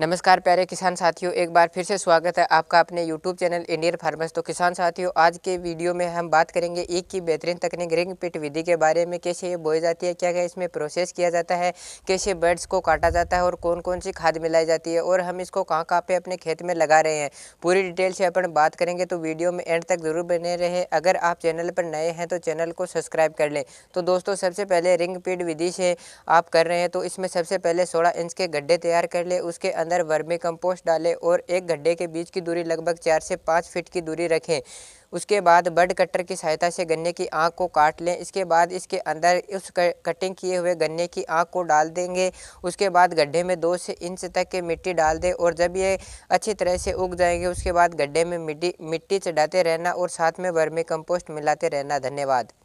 नमस्कार प्यारे किसान साथियों एक बार फिर से स्वागत है आपका अपने YouTube चैनल इंडियन फार्मर्स तो किसान साथियों आज के वीडियो में हम बात करेंगे एक की बेहतरीन तकनीक रिंग पिट विधि के बारे में कैसे ये बोई जाती है क्या क्या इसमें प्रोसेस किया जाता है कैसे बर्ड्स को काटा जाता है और कौन कौन सी खाद मिलाई जाती है और हम इसको कहाँ कहाँ पर अपने खेत में लगा रहे हैं पूरी डिटेल से अपन बात करेंगे तो वीडियो में एंड तक ज़रूर बने रहे अगर आप चैनल पर नए हैं तो चैनल को सब्सक्राइब कर लें तो दोस्तों सबसे पहले रिंग पिट विधि से आप कर रहे हैं तो इसमें सबसे पहले सोलह इंच के गड्ढे तैयार कर ले उसके अंदर वर्मी कंपोस्ट डालें और एक गड्ढे के बीच की दूरी लगभग चार से पाँच फीट की दूरी रखें उसके बाद बर्ड कटर की सहायता से गन्ने की आँख को काट लें इसके बाद इसके अंदर उस कटिंग किए हुए गन्ने की आँख को डाल देंगे उसके बाद गड्ढे में दो से इंच तक के मिट्टी डाल दें और जब ये अच्छी तरह से उग जाएंगे उसके बाद गड्ढे में मिट्टी मिट्टी चढ़ाते रहना और साथ में वर्मी कंपोस्ट मिलाते रहना धन्यवाद